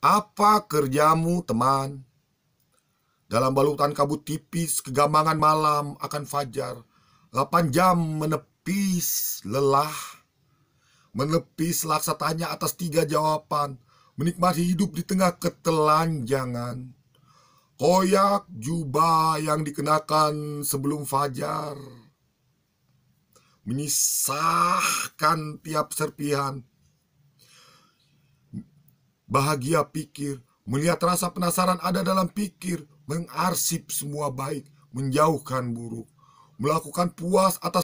Apa kerjamu, teman? Dalam balutan kabut tipis, kegamangan malam akan fajar. Lapan jam menepis lelah. Menepis laksa tanya atas tiga jawaban. Menikmati hidup di tengah ketelanjangan. Koyak jubah yang dikenakan sebelum fajar. Menyisahkan tiap serpihan Bahagia pikir, melihat rasa penasaran ada dalam pikir, mengarsip semua baik, menjauhkan buruk, melakukan puas atas